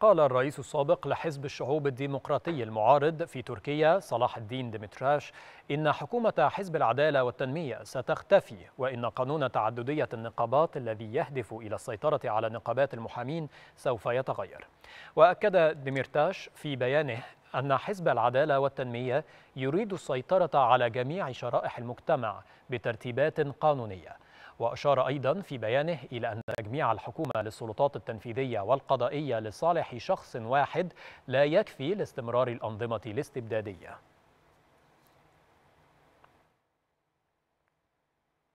قال الرئيس السابق لحزب الشعوب الديمقراطي المعارض في تركيا صلاح الدين ديمتراش إن حكومة حزب العدالة والتنمية ستختفي وإن قانون تعددية النقابات الذي يهدف إلى السيطرة على نقابات المحامين سوف يتغير وأكد دميرتاش في بيانه أن حزب العدالة والتنمية يريد السيطرة على جميع شرائح المجتمع بترتيبات قانونية وأشار أيضا في بيانه إلى أن تجميع الحكومة للسلطات التنفيذية والقضائية لصالح شخص واحد لا يكفي لاستمرار الأنظمة الاستبدادية